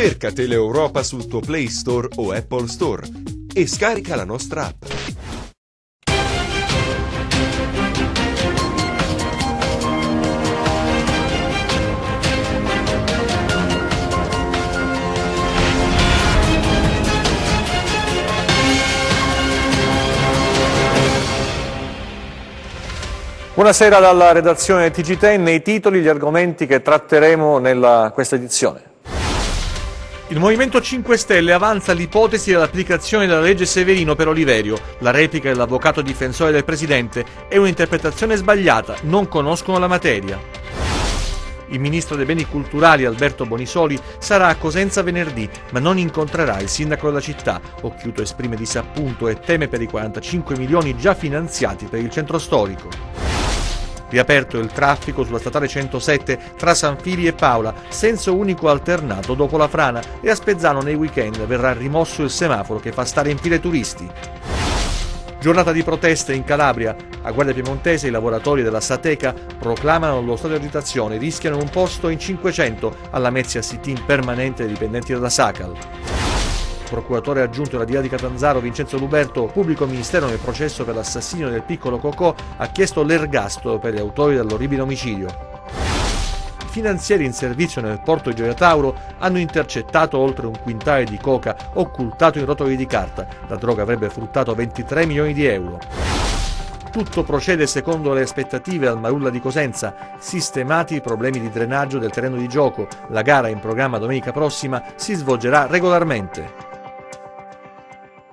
Cerca Teleeuropa sul tuo Play Store o Apple Store e scarica la nostra app. Buonasera dalla redazione TGT, nei titoli gli argomenti che tratteremo nella, questa edizione. Il Movimento 5 Stelle avanza l'ipotesi dell'applicazione della legge Severino per Oliverio. La replica dell'avvocato difensore del Presidente è un'interpretazione sbagliata, non conoscono la materia. Il ministro dei beni culturali Alberto Bonisoli sarà a Cosenza venerdì, ma non incontrerà il sindaco della città. Occhiuto esprime disappunto e teme per i 45 milioni già finanziati per il centro storico. Riaperto il traffico sulla statale 107 tra San Fili e Paola, senso unico alternato dopo la frana e a Spezzano nei weekend verrà rimosso il semaforo che fa stare in fila i turisti. Giornata di proteste in Calabria. A Guardia Piemontese i lavoratori della Sateca proclamano lo stato di agitazione, e rischiano un posto in 500 alla Mezia City in permanente dei dipendenti della Sacal. Procuratore aggiunto della DIA di Catanzaro Vincenzo Luberto, pubblico ministero nel processo per l'assassinio del piccolo Cocò, ha chiesto l'ergasto per gli autori dell'orribile omicidio finanzieri in servizio nel porto di Gioia Tauro hanno intercettato oltre un quintale di coca occultato in rotoli di carta. La droga avrebbe fruttato 23 milioni di euro. Tutto procede secondo le aspettative al Marulla di Cosenza, sistemati i problemi di drenaggio del terreno di gioco. La gara in programma domenica prossima si svolgerà regolarmente.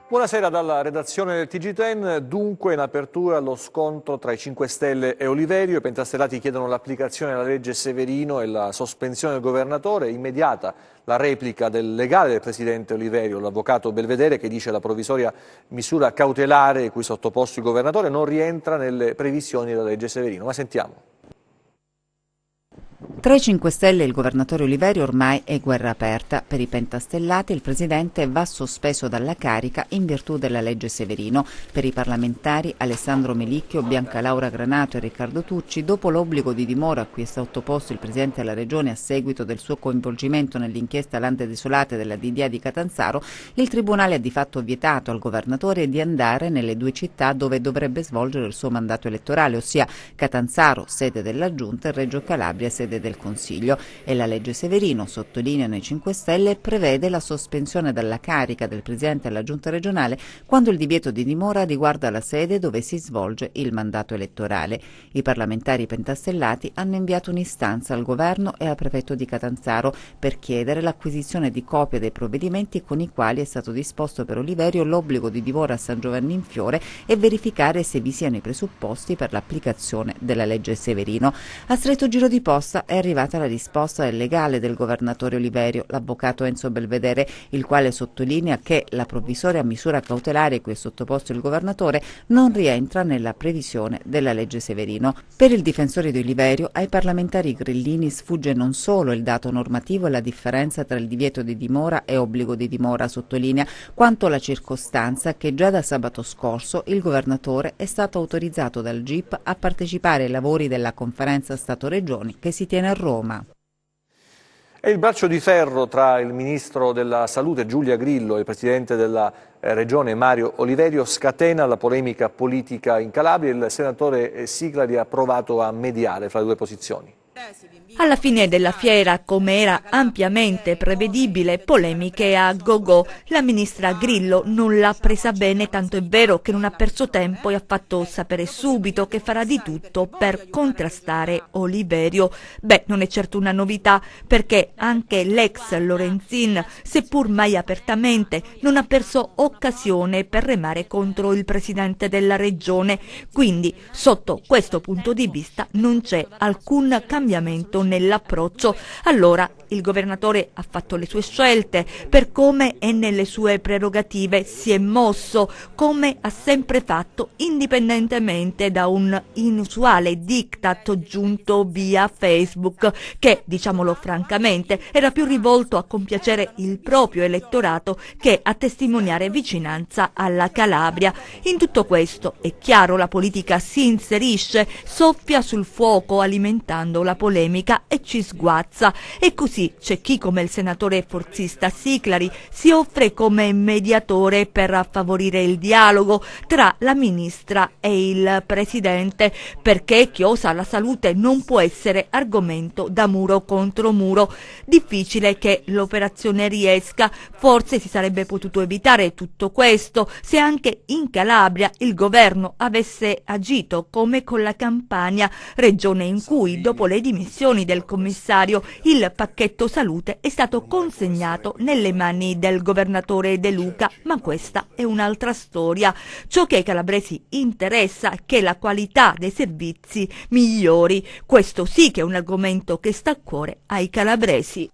Buonasera dalla redazione del TG10. Dunque in apertura lo scontro tra i 5 Stelle e Oliverio. I pentastellati chiedono l'applicazione della legge Severino e la sospensione del governatore. Immediata la replica del legale del presidente Oliverio, l'avvocato Belvedere, che dice che la provvisoria misura cautelare cui sottoposto il governatore non rientra nelle previsioni della legge Severino. Ma sentiamo. Tra i 5 Stelle e il governatore Oliverio ormai è guerra aperta. Per i pentastellati il presidente va sospeso dalla carica in virtù della legge Severino. Per i parlamentari Alessandro Melicchio, Bianca Laura Granato e Riccardo Tucci, dopo l'obbligo di dimora a cui è stato sottoposto il presidente della regione a seguito del suo coinvolgimento nell'inchiesta Lande Desolate della DDA di Catanzaro, il tribunale ha di fatto vietato al governatore di andare nelle due città dove dovrebbe svolgere il suo mandato elettorale, ossia Catanzaro, sede della Giunta, e Reggio Calabria, sede del del Consiglio e la legge Severino, sottolineano i 5 Stelle, prevede la sospensione dalla carica del Presidente alla Giunta regionale quando il divieto di dimora riguarda la sede dove si svolge il mandato elettorale. I parlamentari pentastellati hanno inviato un'istanza al Governo e al Prefetto di Catanzaro per chiedere l'acquisizione di copie dei provvedimenti con i quali è stato disposto per Oliverio l'obbligo di divora a San Giovanni in Fiore e verificare se vi siano i presupposti per l'applicazione della legge Severino. A stretto giro di posta è arrivata la risposta del legale del governatore Oliverio, l'avvocato Enzo Belvedere, il quale sottolinea che la provvisoria misura cautelare cui è sottoposto il governatore non rientra nella previsione della legge Severino. Per il difensore di Oliverio, ai parlamentari grillini sfugge non solo il dato normativo e la differenza tra il divieto di dimora e obbligo di dimora, sottolinea, quanto la circostanza che già da sabato scorso il governatore è stato autorizzato dal GIP a partecipare ai lavori della conferenza Stato-Regioni che si tiene a Roma. È il braccio di ferro tra il ministro della Salute Giulia Grillo e il presidente della eh, Regione Mario Oliverio scatena la polemica politica in Calabria. Il senatore eh, Siglari ha provato a mediare fra le due posizioni. Alla fine della fiera, come era ampiamente prevedibile, polemiche a gogo. La ministra Grillo non l'ha presa bene, tanto è vero che non ha perso tempo e ha fatto sapere subito che farà di tutto per contrastare Oliverio. Beh, non è certo una novità, perché anche l'ex Lorenzin, seppur mai apertamente, non ha perso occasione per remare contro il presidente della regione. Quindi, sotto questo punto di vista, non c'è alcun cambiamento cambiamento nell'approccio. Allora il governatore ha fatto le sue scelte per come e nelle sue prerogative si è mosso, come ha sempre fatto indipendentemente da un inusuale diktat giunto via Facebook che, diciamolo francamente, era più rivolto a compiacere il proprio elettorato che a testimoniare vicinanza alla Calabria. In tutto questo è chiaro la politica si inserisce, soffia sul fuoco alimentando la polemica e ci sguazza. E così c'è chi come il senatore forzista Siclari si offre come mediatore per favorire il dialogo tra la ministra e il presidente, perché chi osa la salute non può essere argomento da muro contro muro. Difficile che l'operazione riesca, forse si sarebbe potuto evitare tutto questo se anche in Calabria il governo avesse agito come con la campagna regione in cui dopo le dimissioni del commissario, il pacchetto salute è stato consegnato nelle mani del governatore De Luca, ma questa è un'altra storia. Ciò che ai calabresi interessa è che la qualità dei servizi migliori. Questo sì che è un argomento che sta a cuore ai calabresi.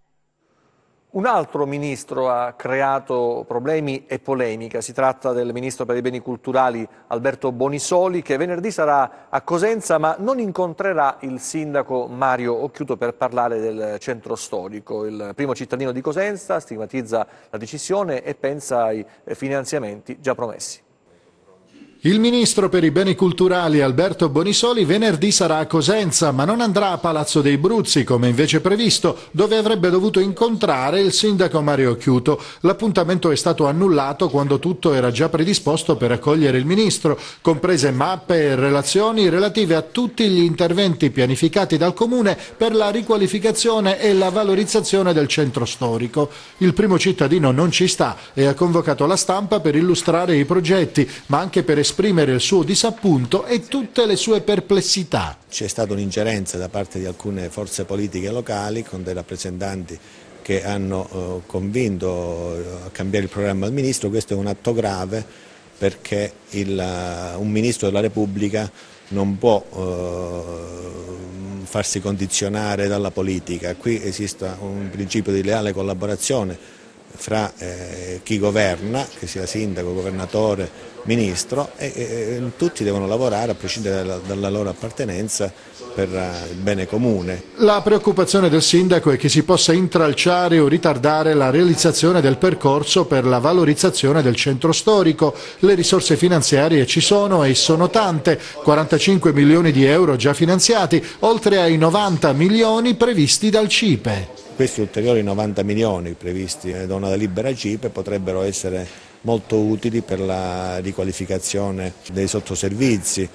Un altro ministro ha creato problemi e polemica, si tratta del ministro per i beni culturali Alberto Bonisoli che venerdì sarà a Cosenza ma non incontrerà il sindaco Mario Occhiuto per parlare del centro storico. Il primo cittadino di Cosenza stigmatizza la decisione e pensa ai finanziamenti già promessi. Il ministro per i beni culturali Alberto Bonisoli venerdì sarà a Cosenza, ma non andrà a Palazzo dei Bruzzi come invece previsto, dove avrebbe dovuto incontrare il sindaco Mario Chiuto. L'appuntamento è stato annullato quando tutto era già predisposto per accogliere il ministro, comprese mappe e relazioni relative a tutti gli interventi pianificati dal comune per la riqualificazione e la valorizzazione del centro storico. Il primo cittadino non ci sta e ha convocato la stampa per illustrare i progetti, ma anche per esprimere esprimere il suo disappunto e tutte le sue perplessità. C'è stata un'ingerenza da parte di alcune forze politiche locali con dei rappresentanti che hanno eh, convinto eh, a cambiare il programma al Ministro, questo è un atto grave perché il, eh, un Ministro della Repubblica non può eh, farsi condizionare dalla politica, qui esiste un principio di leale collaborazione fra eh, chi governa, che sia sindaco, governatore, ministro e, e tutti devono lavorare a prescindere dalla, dalla loro appartenenza per eh, il bene comune. La preoccupazione del sindaco è che si possa intralciare o ritardare la realizzazione del percorso per la valorizzazione del centro storico. Le risorse finanziarie ci sono e sono tante, 45 milioni di euro già finanziati, oltre ai 90 milioni previsti dal CIPE. Questi ulteriori 90 milioni previsti eh, da una libera CIPE potrebbero essere molto utili per la riqualificazione dei sottoservizi,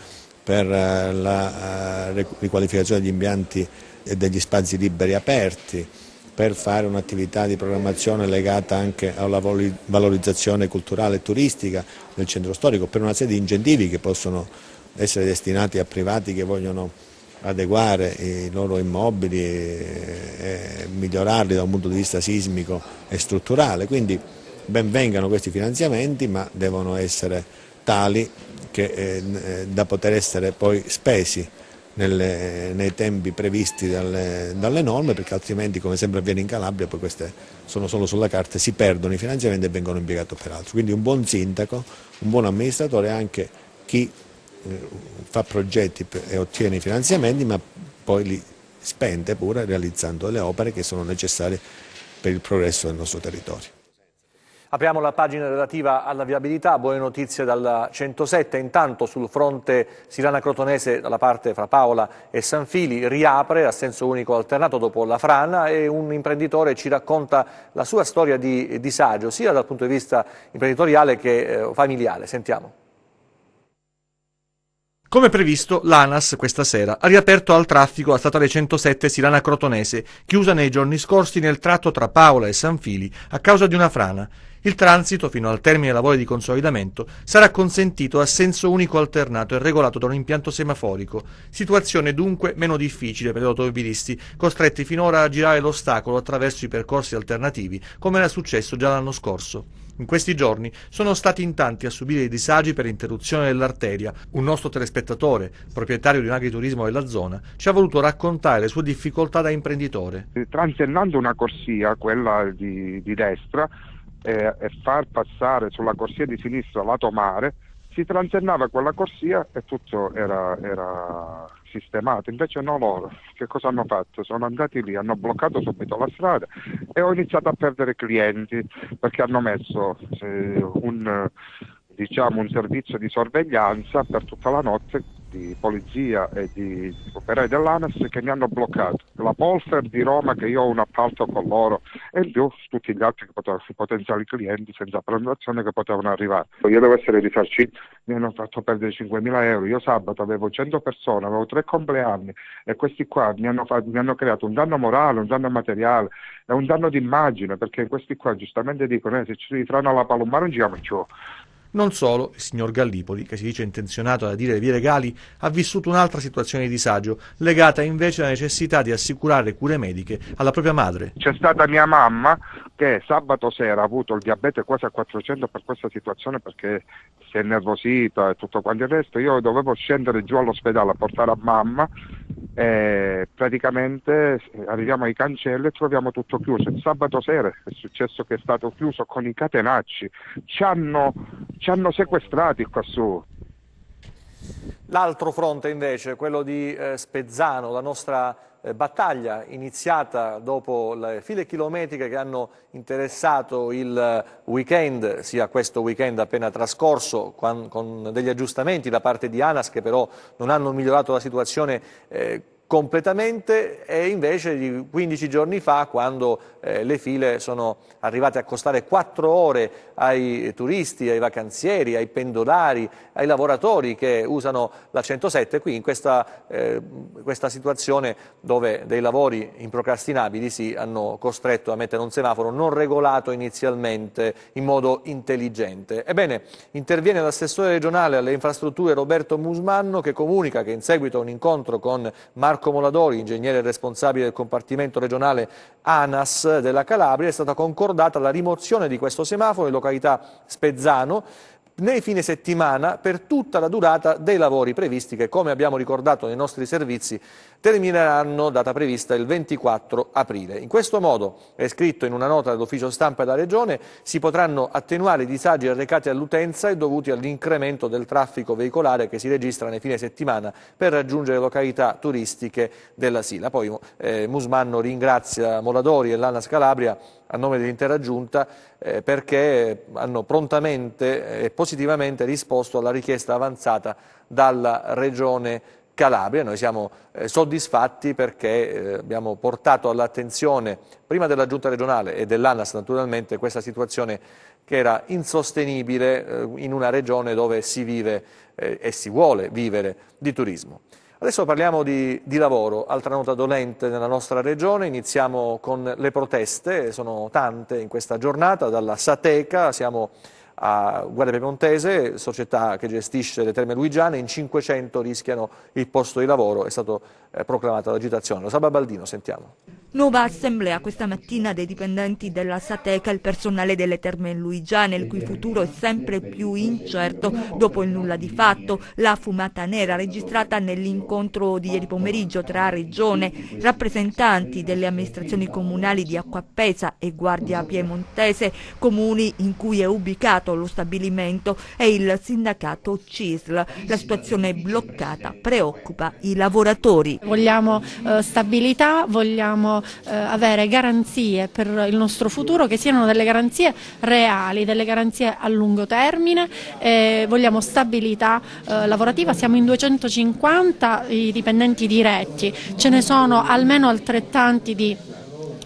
per eh, la eh, riqualificazione degli impianti e degli spazi liberi aperti, per fare un'attività di programmazione legata anche alla valorizzazione culturale e turistica del centro storico, per una serie di incentivi che possono essere destinati a privati che vogliono adeguare i loro immobili e migliorarli da un punto di vista sismico e strutturale. Quindi ben vengano questi finanziamenti ma devono essere tali che, eh, eh, da poter essere poi spesi nelle, nei tempi previsti dalle, dalle, norme perché altrimenti come sempre avviene in Calabria poi queste sono solo sulla carta, si perdono i finanziamenti e vengono impiegati per altro. Quindi un buon sindaco, un buon amministratore è anche chi eh, fa progetti e ottiene i finanziamenti ma poi li spende pure realizzando le opere che sono necessarie per il progresso del nostro territorio. Apriamo la pagina relativa alla viabilità, buone notizie dalla 107, intanto sul fronte Sirana-Crotonese dalla parte fra Paola e Sanfili riapre a senso unico alternato dopo la frana e un imprenditore ci racconta la sua storia di disagio sia dal punto di vista imprenditoriale che eh, familiare, sentiamo. Come previsto, l'ANAS questa sera ha riaperto al traffico la statale 107 Silana Crotonese, chiusa nei giorni scorsi nel tratto tra Paola e San Fili a causa di una frana. Il transito, fino al termine dei lavori di consolidamento, sarà consentito a senso unico alternato e regolato da un impianto semaforico. Situazione dunque meno difficile per gli automobilisti, costretti finora a girare l'ostacolo attraverso i percorsi alternativi, come era successo già l'anno scorso. In questi giorni sono stati in tanti a subire i disagi per interruzione dell'arteria. Un nostro telespettatore, proprietario di un agriturismo della zona, ci ha voluto raccontare le sue difficoltà da imprenditore. Eh, transennando una corsia, quella di, di destra, eh, e far passare sulla corsia di sinistra lato mare, si transennava quella corsia e tutto era, era, sistemato. Invece no loro, che cosa hanno fatto? Sono andati lì, hanno bloccato subito la strada e ho iniziato a perdere clienti perché hanno messo eh, un, diciamo, un servizio di sorveglianza per tutta la notte di polizia e di operai dell'ANAS che mi hanno bloccato. La Polfer di Roma che io ho un appalto con loro e in tutti gli altri potevano, potenziali clienti senza prenotazione che potevano arrivare. Io devo essere risarcito, mi hanno fatto perdere 5.000 euro. Io sabato avevo 100 persone, avevo tre compleanni e questi qua mi hanno, mi hanno creato un danno morale, un danno materiale è un danno d'immagine perché questi qua giustamente dicono eh, se ci ritrano alla Palomar non giriamoci oh. Non solo, il signor Gallipoli, che si dice intenzionato ad adire le vie legali, ha vissuto un'altra situazione di disagio, legata invece alla necessità di assicurare cure mediche alla propria madre. C'è stata mia mamma che sabato sera ha avuto il diabete quasi a 400 per questa situazione perché si è nervosita e tutto quanto il resto. Io dovevo scendere giù all'ospedale a portare a mamma e praticamente eh, arriviamo ai cancelli e troviamo tutto chiuso. Il sabato sera è successo che è stato chiuso con i catenacci, ci hanno, ci hanno sequestrati qua su. L'altro fronte invece, quello di eh, Spezzano, la nostra eh, battaglia iniziata dopo le file chilometriche che hanno interessato il weekend, sia questo weekend appena trascorso, con, degli aggiustamenti da parte di ANAS che però non hanno migliorato la situazione eh, completamente e invece di 15 giorni fa quando eh, le file sono arrivate a costare 4 ore ai turisti, ai vacanzieri, ai pendolari, ai lavoratori che usano la 107, qui in questa, eh, questa situazione dove dei lavori improcrastinabili si hanno costretto a mettere un semaforo non regolato inizialmente in modo intelligente. Ebbene, interviene l'assessore regionale alle infrastrutture Roberto Musmanno che comunica che in seguito a un incontro con Marco Marco Moladori, ingegnere responsabile del compartimento regionale ANAS della Calabria, è stata concordata la rimozione di questo semaforo in località Spezzano nei fine settimana per tutta la durata dei lavori previsti che, come abbiamo ricordato nei nostri servizi, termineranno, data prevista, il 24 aprile. In questo modo, è scritto in una nota dell'ufficio stampa della Regione, si potranno attenuare i disagi arrecati all'utenza e dovuti all'incremento del traffico veicolare che si registra nei fine settimana per raggiungere località turistiche della Sila. Poi eh, Musmanno ringrazia Moladori e l'Anas Calabria a nome dell'intera giunta eh, perché hanno prontamente e positivamente risposto alla richiesta avanzata dalla Regione Calabria. Noi siamo eh, soddisfatti perché eh, abbiamo portato all'attenzione prima della Giunta regionale e dell'ANAS naturalmente questa situazione che era insostenibile eh, in una regione dove si vive eh, e si vuole vivere di turismo. Adesso parliamo di, di, lavoro, altra nota dolente nella nostra regione, iniziamo con le proteste, sono tante in questa giornata, dalla Sateca siamo a Guardia Piemontese, società che gestisce le terme luigiane, in 500 rischiano il posto di lavoro, è stata eh, proclamata l'agitazione. Lo sa Baldino, sentiamo. Nuova assemblea questa mattina dei dipendenti della Sateca e il personale delle terme luigiane, il cui futuro è sempre più incerto dopo il nulla di fatto, la fumata nera registrata nell'incontro di ieri pomeriggio tra Regione, rappresentanti delle amministrazioni comunali di Acquappesa e Guardia Piemontese, comuni in cui è ubicato lo stabilimento e il sindacato CISL. La situazione è bloccata preoccupa i lavoratori. Vogliamo eh, stabilità, vogliamo eh, avere garanzie per il nostro futuro che siano delle garanzie reali, delle garanzie a lungo termine, eh, vogliamo stabilità eh, lavorativa, siamo in 250 i dipendenti diretti, ce ne sono almeno altrettanti di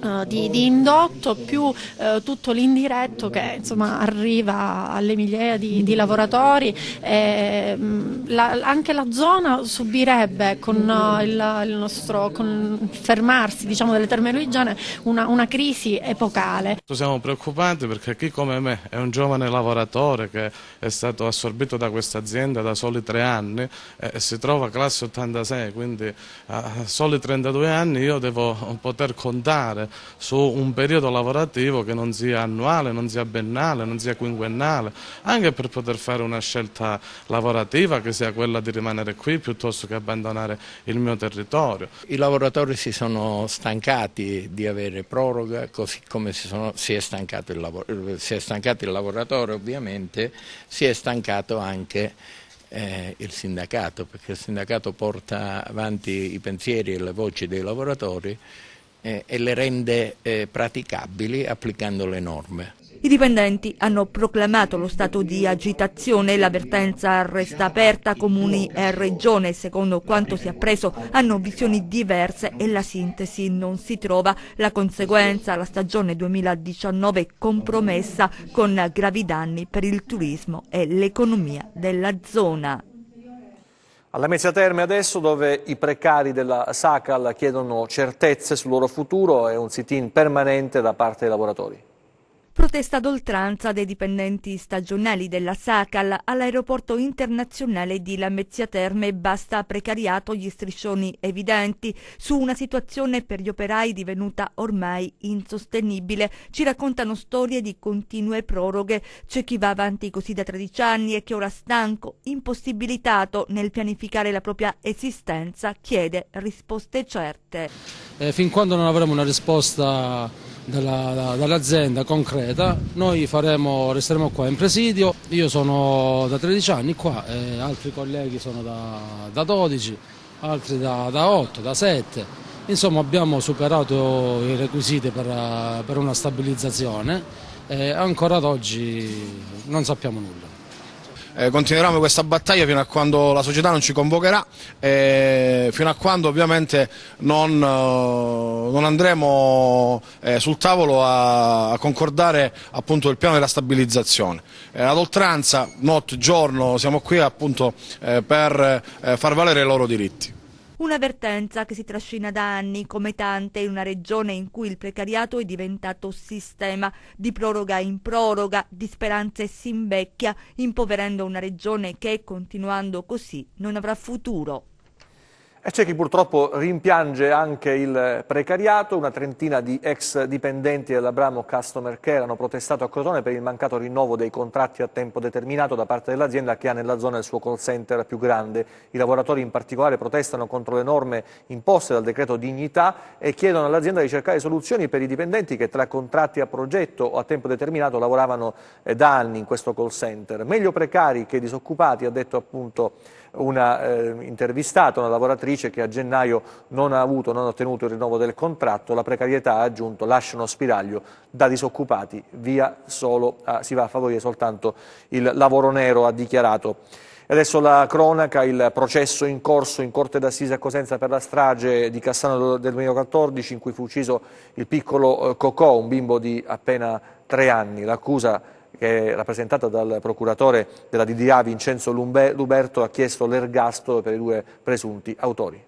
eh, di, di, indotto più uh, tutto l'indiretto che insomma, arriva alle migliaia di, di lavoratori. E, mh, mm, la, anche la zona subirebbe con uh, il, il, nostro con fermarsi diciamo, delle termeruigiane una, una, crisi epocale. Siamo preoccupati perché chi come me è un giovane lavoratore che è stato assorbito da questa azienda da soli tre anni e si trova classe 86, quindi a soli 32 anni io devo poter contare su un periodo lavorativo che non sia annuale, non sia bennale, non sia quinquennale, anche per poter fare una scelta lavorativa che sia quella di rimanere qui piuttosto che abbandonare il mio territorio. I lavoratori si sono stancati di avere proroga, così come si, sono, si, è, stancato si è, stancato il lavoratore ovviamente, si è stancato anche eh, il sindacato, perché il sindacato porta avanti i pensieri e le voci dei lavoratori eh, e le rende eh, praticabili applicando le norme. I dipendenti hanno proclamato lo stato di agitazione, l'avvertenza resta aperta, comuni e regione, secondo quanto si è appreso, hanno visioni diverse e la sintesi non si trova. La conseguenza, la stagione 2019 è compromessa con gravi danni per il turismo e l'economia della zona. Alla Mezia Terme adesso, dove i precari della SACAL chiedono certezze sul loro futuro, e un sit-in permanente da parte dei lavoratori. Protesta d'oltranza dei dipendenti stagionali della Sacal all'aeroporto internazionale di Lamezia Terme basta precariato gli striscioni evidenti su una situazione per gli operai divenuta ormai insostenibile. Ci raccontano storie di continue proroghe. C'è chi va avanti così da 13 anni e che ora stanco, impossibilitato nel pianificare la propria esistenza, chiede risposte certe. Eh, fin quando non avremo una risposta della, dall'azienda concreta, noi faremo, resteremo qua in presidio, io sono da 13 anni qua e altri colleghi sono da, da 12, altri da, da, 8, da 7, insomma abbiamo superato i requisiti per, per una stabilizzazione e ancora ad oggi non sappiamo nulla eh, continueremo questa battaglia fino a quando la società non ci convocherà e eh, fino a quando ovviamente non, eh, non andremo eh, sul tavolo a, a concordare appunto, il piano della stabilizzazione. ad oltranza, notte, giorno, siamo qui appunto, per far valere i loro diritti una vertenza che si trascina da anni come tante in una regione in cui il precariato è diventato sistema di proroga in proroga, di speranze si invecchia, impoverendo una regione che, continuando così, non avrà futuro. E eh, c'è chi purtroppo rimpiange anche il precariato, una trentina di ex dipendenti dell'Abramo Customer Care hanno protestato a Crotone per il mancato rinnovo dei contratti a tempo determinato da parte dell'azienda che ha nella zona il suo call center più grande. I lavoratori in particolare protestano contro le norme imposte dal decreto dignità e chiedono all'azienda di cercare soluzioni per i dipendenti che tra contratti a progetto o a tempo determinato lavoravano eh, da anni in questo call center. Meglio precari che disoccupati, ha detto appunto una eh, intervistata, una lavoratrice che a gennaio non ha avuto, non ha ottenuto il rinnovo del contratto, la precarietà ha aggiunto, lascia uno spiraglio da disoccupati, via solo, a, ah, si va a favorire soltanto il lavoro nero, ha dichiarato. Adesso la cronaca, il processo in corso in Corte d'Assise a Cosenza per la strage di Cassano del 2014 in cui fu ucciso il piccolo eh, Cocò, un bimbo di appena tre anni. L'accusa che è rappresentata dal procuratore della DDA Vincenzo Luberto, ha chiesto l'ergastolo per i due presunti autori.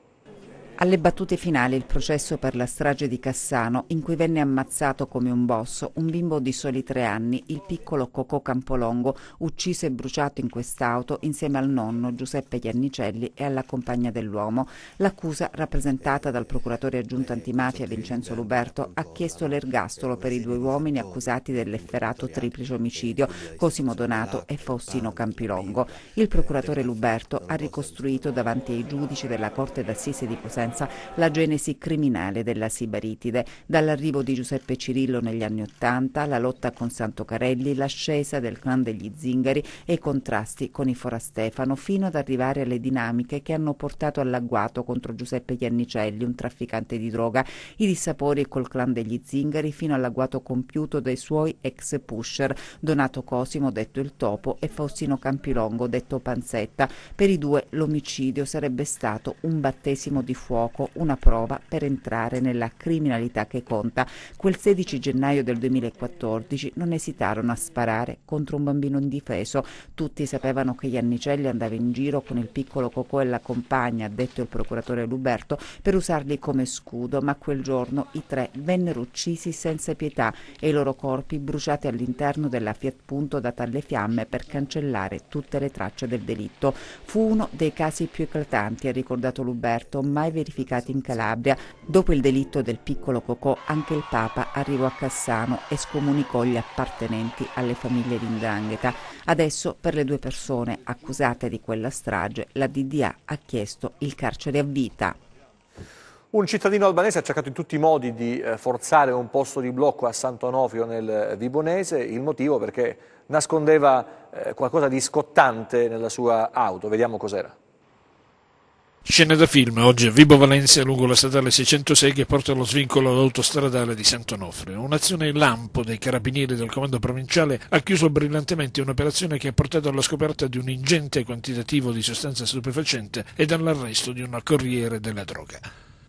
Alle battute finali il processo per la strage di Cassano, in cui venne ammazzato come un bosso un bimbo di soli tre anni, il piccolo Cocò Campolongo, ucciso e bruciato in quest'auto insieme al nonno Giuseppe Giannicelli e alla compagna dell'uomo. L'accusa, rappresentata dal procuratore aggiunto antimafia Vincenzo Luberto, ha chiesto l'ergastolo per i due uomini accusati dell'efferato triplice omicidio, Cosimo Donato e Faustino Campilongo. Il procuratore Luberto ha ricostruito davanti ai giudici della Corte d'Assise di Cosenza sostanza la genesi criminale della Sibaritide, dall'arrivo di Giuseppe Cirillo negli anni Ottanta, la lotta con Santo Carelli, l'ascesa del clan degli Zingari e i contrasti con i Forastefano, fino ad arrivare alle dinamiche che hanno portato all'agguato contro Giuseppe Iannicelli, un trafficante di droga, i dissapori col clan degli Zingari, fino all'agguato compiuto dai suoi ex pusher, Donato Cosimo, detto il topo, e Faustino Campilongo, detto Panzetta. Per i due l'omicidio sarebbe stato un battesimo di fuoco fuoco, una prova per entrare nella criminalità che conta. Quel 16 gennaio del 2014 non esitarono a sparare contro un bambino indifeso. Tutti sapevano che Iannicelli andava in giro con il piccolo Cocò e la compagna, ha detto il procuratore Luberto, per usarli come scudo, ma quel giorno i tre vennero uccisi senza pietà e i loro corpi bruciati all'interno della Fiat Punto data alle fiamme per cancellare tutte le tracce del delitto. Fu uno dei casi più eclatanti, ha ricordato Luberto, mai verificati in Calabria. Dopo il delitto del piccolo Cocò, anche il Papa arrivò a Cassano e scomunicò gli appartenenti alle famiglie di Ndrangheta. Adesso, per le due persone accusate di quella strage, la DDA ha chiesto il carcere a vita. Un cittadino albanese ha cercato in tutti i modi di eh, forzare un posto di blocco a Sant'Onofrio nel Vibonese, il motivo perché nascondeva eh, qualcosa di scottante nella sua auto. Vediamo cos'era. Scena da film oggi a Vibo Valencia lungo la statale 606 che porta allo svincolo autostradale di Sant'Onofre. Un'azione lampo dei carabinieri del comando provinciale ha chiuso brillantemente un'operazione che ha portato alla scoperta di un ingente quantitativo di sostanza stupefacente ed all'arresto di un corriere della droga.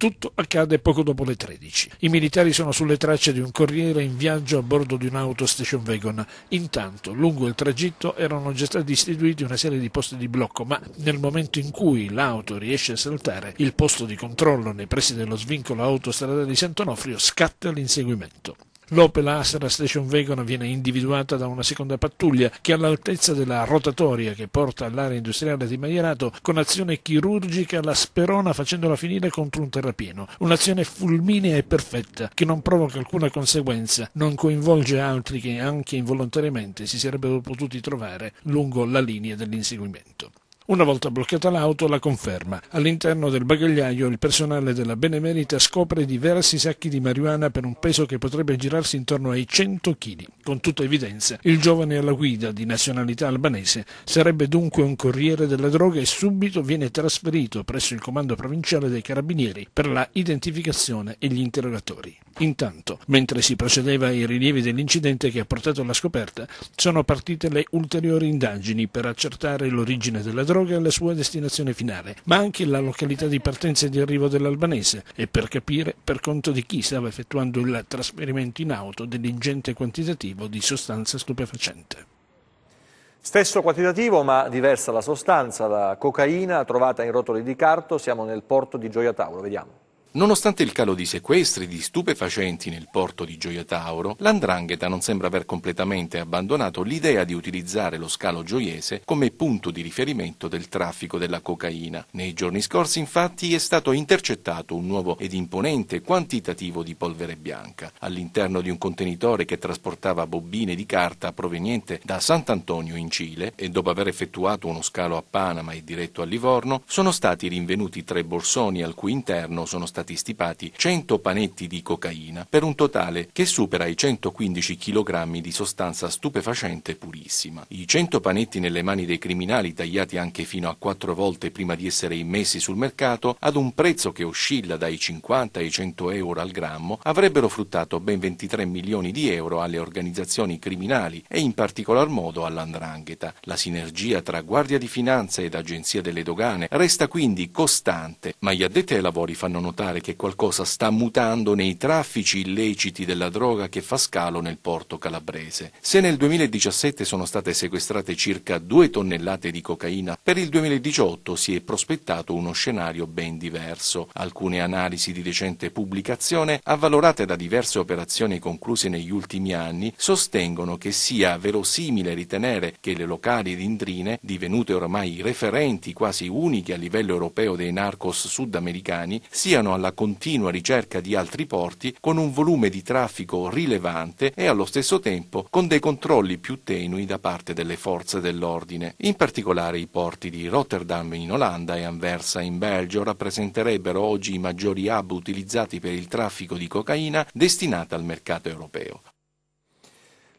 Tutto accade poco dopo le 13. I militari sono sulle tracce di un corriere in viaggio a bordo di un'auto station wagon. Intanto, lungo il tragitto erano già stati istituiti una serie di posti di blocco, ma nel momento in cui l'auto riesce a saltare il posto di controllo nei pressi dello svincolo autostradale di Sant'Onofrio scatta l'inseguimento. L'Opel Astra Station Wagon viene individuata da una seconda pattuglia che all'altezza della rotatoria che porta all'area industriale di Maierato con azione chirurgica la sperona facendola finire contro un terrapieno. Un'azione fulminea e perfetta che non provoca alcuna conseguenza, non coinvolge altri che anche involontariamente si sarebbero potuti trovare lungo la linea dell'inseguimento. Una volta bloccata l'auto la conferma. All'interno del bagagliaio il personale della Benemerita scopre diversi sacchi di marijuana per un peso che potrebbe girarsi intorno ai 100 kg. Con tutta evidenza il giovane alla guida di nazionalità albanese sarebbe dunque un corriere della droga e subito viene trasferito presso il comando provinciale dei carabinieri per la identificazione e gli interrogatori. Intanto, mentre si procedeva ai rilievi dell'incidente che ha portato alla scoperta, sono partite le ulteriori indagini per accertare l'origine della droga e la sua destinazione finale, ma anche la località di partenza e di arrivo dell'albanese e per capire per conto di chi stava effettuando il trasferimento in auto dell'ingente quantitativo di sostanza stupefacente. Stesso quantitativo ma diversa la sostanza, la cocaina trovata in rotoli di carto, siamo nel porto di Gioia Tauro, vediamo. Nonostante il calo di sequestri di stupefacenti nel porto di Gioia Tauro, l'Andrangheta non sembra aver completamente abbandonato l'idea di utilizzare lo scalo gioiese come punto di riferimento del traffico della cocaina. Nei giorni scorsi, infatti, è stato intercettato un nuovo ed imponente quantitativo di polvere bianca all'interno di un contenitore che trasportava bobine di carta proveniente da Sant'Antonio in Cile e dopo aver effettuato uno scalo a Panama e diretto a Livorno, sono stati rinvenuti tre borsoni al cui interno sono stati stati stipati 100 panetti di cocaina per un totale che supera i 115 kg di sostanza stupefacente purissima. I 100 panetti nelle mani dei criminali, tagliati anche fino a 4 volte prima di essere immessi sul mercato, ad un prezzo che oscilla dai 50 ai 100 euro al grammo, avrebbero fruttato ben 23 milioni di euro alle organizzazioni criminali e in particolar modo all'andrangheta. La sinergia tra Guardia di Finanza ed Agenzia delle Dogane resta quindi costante, ma gli addetti ai lavori fanno notare sottolineare che qualcosa sta mutando nei traffici illeciti della droga che fa scalo nel porto calabrese. Se nel 2017 sono state sequestrate circa 2 tonnellate di cocaina, per il 2018 si è prospettato uno scenario ben diverso. Alcune analisi di recente pubblicazione, avvalorate da diverse operazioni concluse negli ultimi anni, sostengono che sia verosimile ritenere che le locali rindrine, divenute ormai referenti quasi uniche a livello europeo dei narcos sudamericani, siano alla alla continua ricerca di altri porti con un volume di traffico rilevante e allo stesso tempo con dei controlli più tenui da parte delle forze dell'ordine. In particolare i porti di Rotterdam in Olanda e Anversa in Belgio rappresenterebbero oggi i maggiori hub utilizzati per il traffico di cocaina destinata al mercato europeo.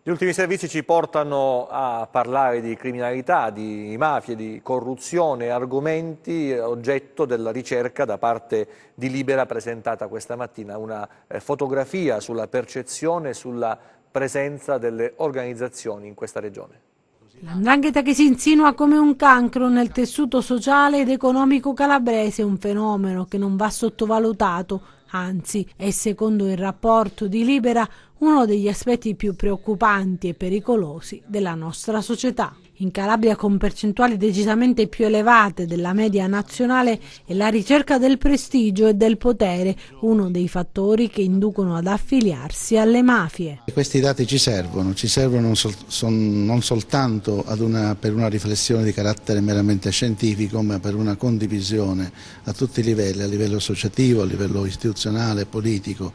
Gli ultimi servizi ci portano a parlare di criminalità, di mafie, di corruzione, argomenti eh, oggetto della ricerca da parte di Libera presentata questa mattina, una eh, fotografia sulla percezione e sulla presenza delle organizzazioni in questa regione. L'andrangheta che si insinua come un cancro nel tessuto sociale ed economico calabrese è un fenomeno che non va sottovalutato anzi è secondo il rapporto di Libera uno degli aspetti più preoccupanti e pericolosi della nostra società in Calabria con percentuali decisamente più elevate della media nazionale è la ricerca del prestigio e del potere, uno dei fattori che inducono ad affiliarsi alle mafie. Questi dati ci servono, ci servono non, sol son, non soltanto una, per una riflessione di carattere meramente scientifico, ma per una condivisione a tutti i livelli, a livello associativo, a livello istituzionale, politico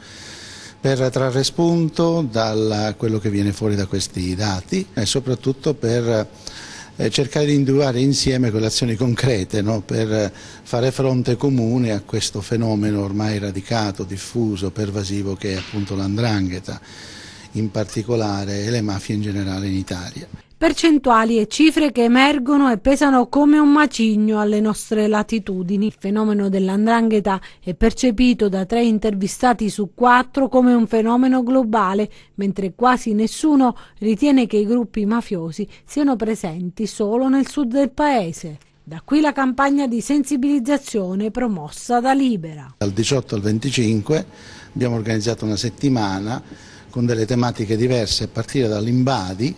per trarre spunto da quello che viene fuori da questi dati e soprattutto per eh, cercare di individuare insieme quelle azioni concrete no? per fare fronte comune a questo fenomeno ormai radicato, diffuso, pervasivo che è appunto l'andrangheta, in particolare e le mafie in generale in Italia percentuali e cifre che emergono e pesano come un macigno alle nostre latitudini. Il fenomeno dell'andrangheta è percepito da tre intervistati su quattro come un fenomeno globale, mentre quasi nessuno ritiene che i gruppi mafiosi siano presenti solo nel sud del paese. Da qui la campagna di sensibilizzazione promossa da Libera. Dal 18 al 25 abbiamo organizzato una settimana con delle tematiche diverse a partire dall'Imbadi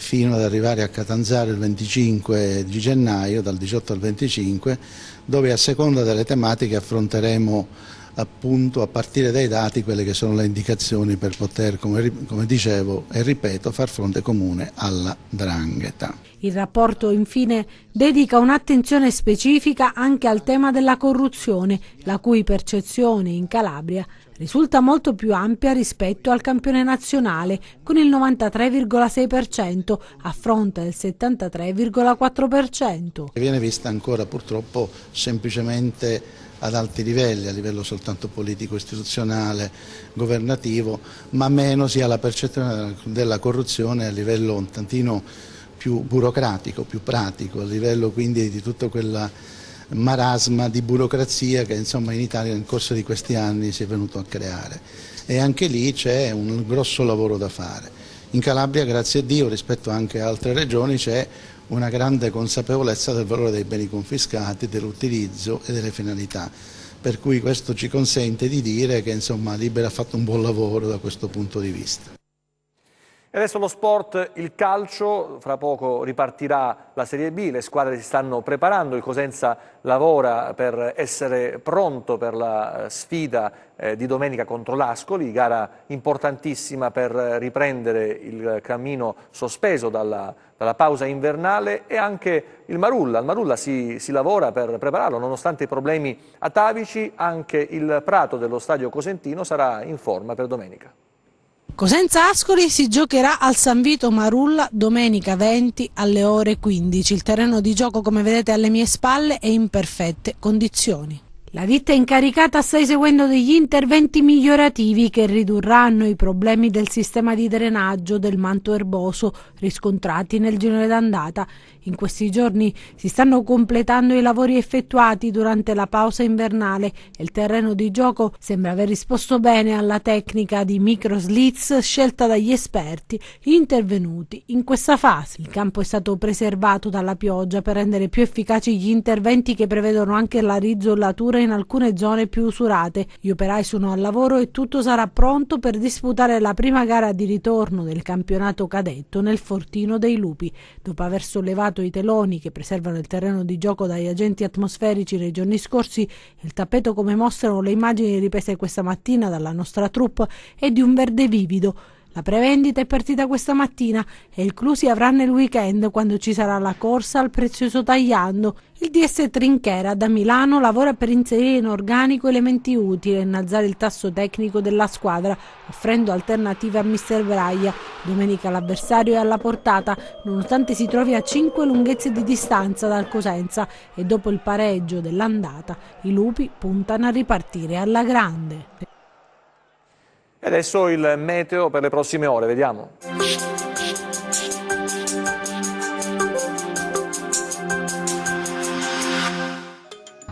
fino ad arrivare a Catanzaro il 25 di gennaio, dal 18 al 25, dove a seconda delle tematiche affronteremo appunto a partire dai dati quelle che sono le indicazioni per poter, come, come, dicevo e ripeto, far fronte comune alla drangheta. Il rapporto infine dedica un'attenzione specifica anche al tema della corruzione, la cui percezione in Calabria risulta molto più ampia rispetto al campione nazionale con il 93,6% a fronte del 73,4%. Viene vista ancora purtroppo semplicemente ad alti livelli, a livello soltanto politico, istituzionale, governativo, ma meno si ha la percezione della corruzione a livello un tantino più burocratico, più pratico, a livello quindi di tutta quella marasma di burocrazia che insomma in Italia nel corso di questi anni si è venuto a creare e anche lì c'è un grosso lavoro da fare. In Calabria, grazie a Dio, rispetto anche a altre regioni, c'è una grande consapevolezza del valore dei beni confiscati, dell'utilizzo e delle finalità. Per cui questo ci consente di dire che insomma, Libera ha fatto un buon lavoro da questo punto di vista. E adesso lo sport, il calcio, fra poco ripartirà la Serie B, le squadre si stanno preparando, il Cosenza lavora per essere pronto per la eh, sfida eh, di domenica contro l'Ascoli, gara importantissima per riprendere il cammino sospeso dalla, dalla pausa invernale e anche il Marulla, il Marulla si, si lavora per prepararlo, nonostante i problemi atavici anche il prato dello stadio cosentino sarà in forma per domenica. Cosenza Ascoli si giocherà al San Vito Marulla domenica 20 alle ore 15. Il terreno di gioco come vedete alle mie spalle è in perfette condizioni. La ditta incaricata sta eseguendo degli interventi migliorativi che ridurranno i problemi del sistema di drenaggio del manto erboso riscontrati nel girone d'andata. In questi giorni si stanno completando i lavori effettuati durante la pausa invernale e il terreno di gioco sembra aver risposto bene alla tecnica di micro slits scelta dagli esperti intervenuti in questa fase. Il campo è stato preservato dalla pioggia per rendere più efficaci gli interventi che prevedono anche la rizzolatura addirittura in alcune zone più usurate. Gli operai sono al lavoro e tutto sarà pronto per disputare la prima gara di ritorno del campionato cadetto nel Fortino dei Lupi. Dopo aver sollevato i teloni che preservano il terreno di gioco dagli agenti atmosferici nei giorni scorsi, il tappeto come mostrano le immagini riprese questa mattina dalla nostra troupe è di un verde vivido. La prevendita è partita questa mattina e il clou si avrà nel weekend quando ci sarà la corsa al prezioso tagliando. Il DS Trinchera da Milano lavora per inserire in organico elementi utili e innalzare il tasso tecnico della squadra, offrendo alternative a Mr. Braia. Domenica l'avversario è alla portata, nonostante si trovi a 5 lunghezze di distanza dal Cosenza e dopo il pareggio dell'andata i lupi puntano a ripartire alla grande. E adesso il meteo per le prossime ore, vediamo.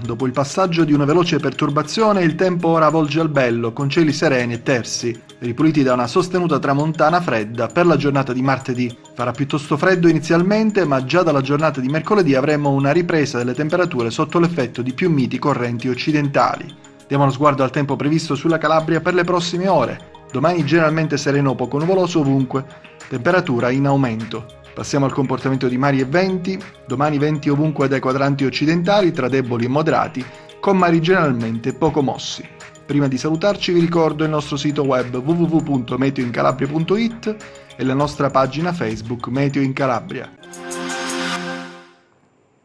Dopo il passaggio di una veloce perturbazione, il tempo ora volge al bello, con cieli sereni e tersi, ripuliti da una sostenuta tramontana fredda per la giornata di martedì. Farà piuttosto freddo inizialmente, ma già dalla giornata di mercoledì avremo una ripresa delle temperature sotto l'effetto di più miti correnti occidentali. Diamo uno sguardo al tempo previsto sulla Calabria per le prossime ore. Domani generalmente sereno poco nuvoloso ovunque, temperatura in aumento. Passiamo al comportamento di mari e venti, domani venti ovunque dai quadranti occidentali, tra deboli e moderati, con mari generalmente poco mossi. Prima di salutarci vi ricordo il nostro sito web www.meteoincalabria.it e la nostra pagina Facebook Meteo in Calabria.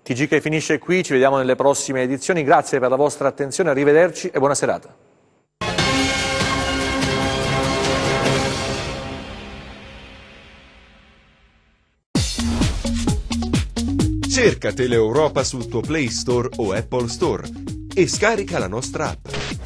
TG che finisce qui, ci vediamo nelle prossime edizioni, grazie per la vostra attenzione, arrivederci e buona serata. Cerca Teleeuropa sul tuo Play Store o Apple Store e scarica la nostra app.